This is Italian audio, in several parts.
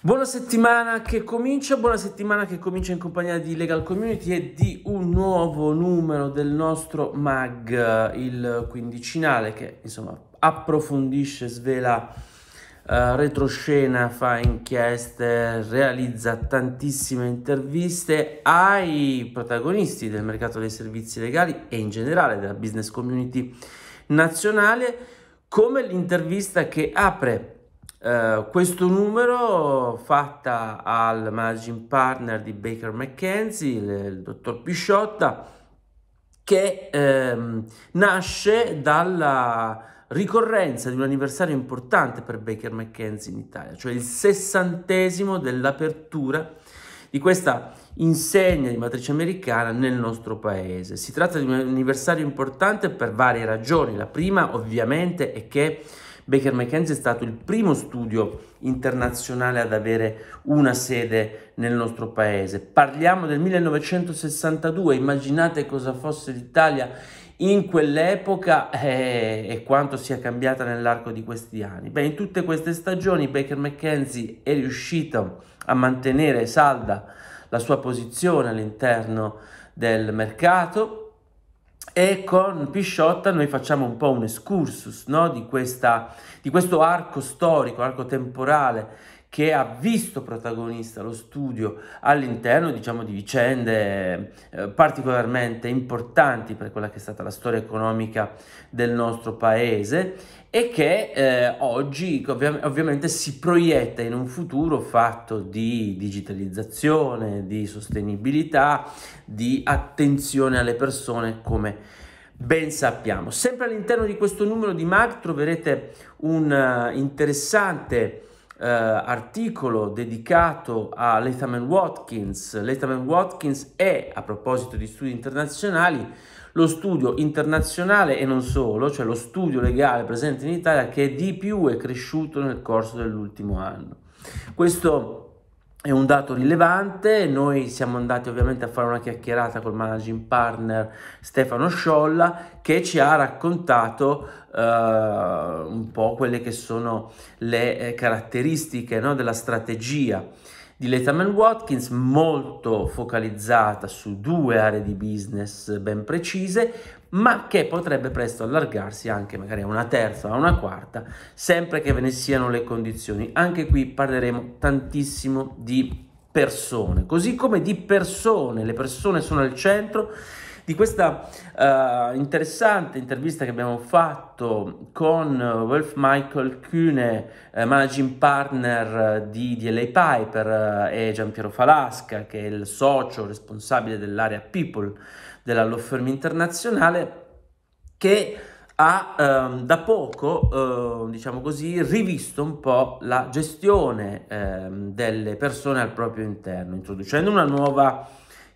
Buona settimana che comincia, buona settimana che comincia in compagnia di Legal Community e di un nuovo numero del nostro MAG, il quindicinale che insomma approfondisce, svela eh, retroscena, fa inchieste, realizza tantissime interviste ai protagonisti del mercato dei servizi legali e in generale della business community nazionale, come l'intervista che apre uh, questo numero fatta al managing partner di Baker McKenzie, il, il dottor Pisciotta, che ehm, nasce dalla ricorrenza di un anniversario importante per Baker McKenzie in Italia, cioè il sessantesimo dell'apertura di questa insegna di matrice americana nel nostro paese. Si tratta di un anniversario importante per varie ragioni. La prima ovviamente è che Baker McKenzie è stato il primo studio internazionale ad avere una sede nel nostro paese. Parliamo del 1962, immaginate cosa fosse l'Italia in quell'epoca eh, e quanto sia cambiata nell'arco di questi anni. Beh, in tutte queste stagioni Baker McKenzie è riuscito a mantenere salda la sua posizione all'interno del mercato e con Pisciotta noi facciamo un po' un excursus no? di, questa, di questo arco storico, arco temporale che ha visto protagonista lo studio all'interno diciamo, di vicende eh, particolarmente importanti per quella che è stata la storia economica del nostro paese e che eh, oggi ovvi- ovviamente si proietta in un futuro fatto di digitalizzazione, di sostenibilità, di attenzione alle persone come ben sappiamo. Sempre all'interno di questo numero di MAG troverete un uh, interessante eh, articolo dedicato a Lethaman Watkins. Lethaman Watkins è, a proposito di studi internazionali, lo studio internazionale e non solo, cioè lo studio legale presente in Italia che è di più è cresciuto nel corso dell'ultimo anno. Questo è un dato rilevante, noi siamo andati ovviamente a fare una chiacchierata col managing partner Stefano Sciolla che ci ha raccontato eh, un po' quelle che sono le eh, caratteristiche no, della strategia di Latham Watkins, molto focalizzata su due aree di business ben precise, ma che potrebbe presto allargarsi anche magari a una terza, a una quarta, sempre che ve ne siano le condizioni. Anche qui parleremo tantissimo di persone, così come di persone, le persone sono al centro di questa uh, interessante intervista che abbiamo fatto con eh, Wolf Michael Kühne, eh, managing partner eh, di DLA Piper, eh, e Piero Falasca, che è il socio responsabile dell'area People della Law Firm Internazionale, che ha ehm, da poco, eh, diciamo così, rivisto un po' la gestione ehm, delle persone al proprio interno, introducendo una nuova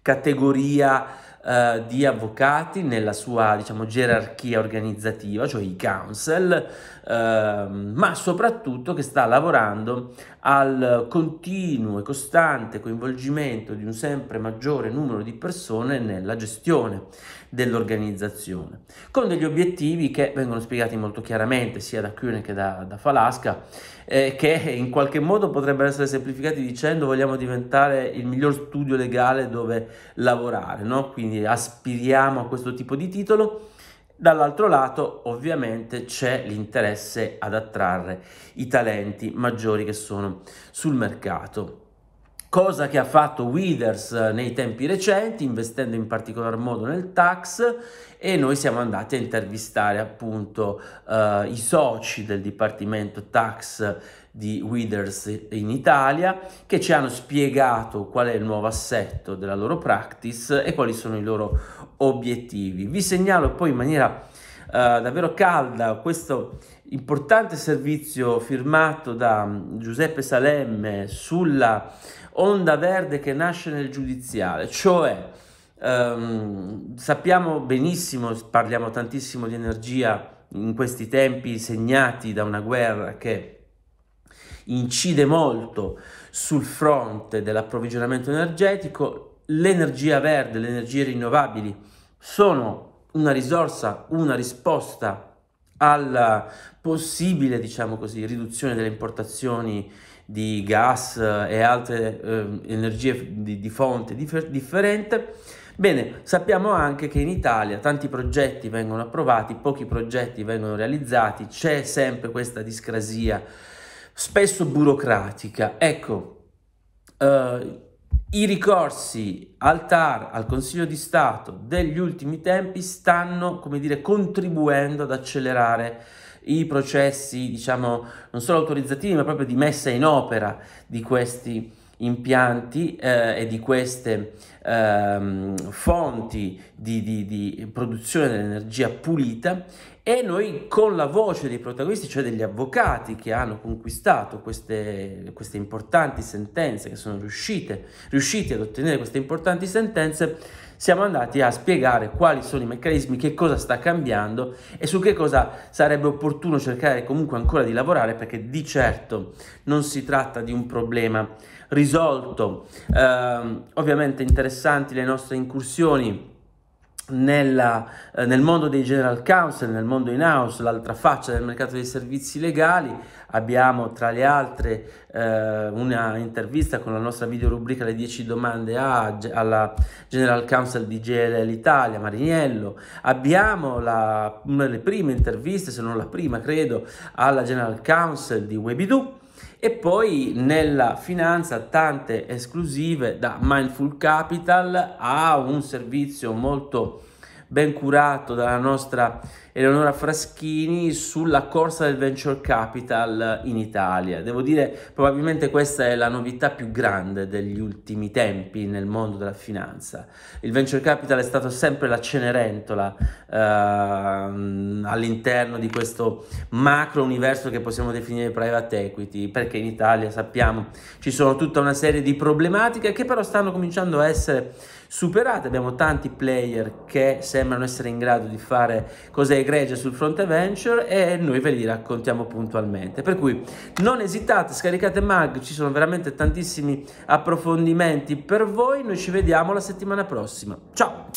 categoria eh, di avvocati nella sua diciamo, gerarchia organizzativa, cioè i council, eh, ma soprattutto che sta lavorando al continuo e costante coinvolgimento di un sempre maggiore numero di persone nella gestione dell'organizzazione, con degli obiettivi che vengono spiegati molto chiaramente sia da Kuhn che da, da Falasca, eh, che in qualche modo potrebbero essere semplificati dicendo vogliamo diventare il miglior studio legale dove lavorare, no? Quindi quindi aspiriamo a questo tipo di titolo. Dall'altro lato ovviamente c'è l'interesse ad attrarre i talenti maggiori che sono sul mercato. Cosa che ha fatto Withers eh, nei tempi recenti, investendo in particolar modo nel tax, e noi siamo andati a intervistare appunto eh, i soci del Dipartimento Tax di Withers in Italia che ci hanno spiegato qual è il nuovo assetto della loro practice e quali sono i loro obiettivi. Vi segnalo poi in maniera uh, davvero calda questo importante servizio firmato da mm, Giuseppe Salemme sulla onda verde che nasce nel giudiziale, cioè um, sappiamo benissimo, parliamo tantissimo di energia in questi tempi segnati da una guerra che incide molto sul fronte dell'approvvigionamento energetico, l'energia verde, le energie rinnovabili sono una risorsa, una risposta alla possibile, diciamo così, riduzione delle importazioni di gas e altre eh, energie di, di fonte differ- differente. Bene, sappiamo anche che in Italia tanti progetti vengono approvati, pochi progetti vengono realizzati, c'è sempre questa discrasia spesso burocratica. Ecco, eh, i ricorsi al TAR, al Consiglio di Stato degli ultimi tempi stanno, come dire, contribuendo ad accelerare i processi, diciamo, non solo autorizzativi, ma proprio di messa in opera di questi impianti eh, e di queste eh, fonti di, di, di produzione dell'energia pulita e noi con la voce dei protagonisti, cioè degli avvocati che hanno conquistato queste, queste importanti sentenze, che sono riuscite, riusciti ad ottenere queste importanti sentenze, siamo andati a spiegare quali sono i meccanismi, che cosa sta cambiando e su che cosa sarebbe opportuno cercare comunque ancora di lavorare perché di certo non si tratta di un problema risolto. Eh, ovviamente interessanti le nostre incursioni nella, eh, nel mondo dei general counsel, nel mondo in house, l'altra faccia del mercato dei servizi legali, abbiamo tra le altre eh, una intervista con la nostra video rubrica Le 10 domande a, alla general counsel di GLL Italia, Mariniello, abbiamo la, una delle prime interviste, se non la prima credo, alla general counsel di Webidu e poi nella finanza tante esclusive da Mindful Capital a un servizio molto ben curato dalla nostra Eleonora Fraschini sulla corsa del venture capital in Italia. Devo dire, probabilmente questa è la novità più grande degli ultimi tempi nel mondo della finanza. Il venture capital è stato sempre la cenerentola eh, all'interno di questo macro universo che possiamo definire private equity, perché in Italia sappiamo ci sono tutta una serie di problematiche che però stanno cominciando a essere superate. Abbiamo tanti player che sembrano essere in grado di fare cose egregia sul fronte venture e noi ve li raccontiamo puntualmente. Per cui non esitate, scaricate Mag, ci sono veramente tantissimi approfondimenti per voi, noi ci vediamo la settimana prossima. Ciao!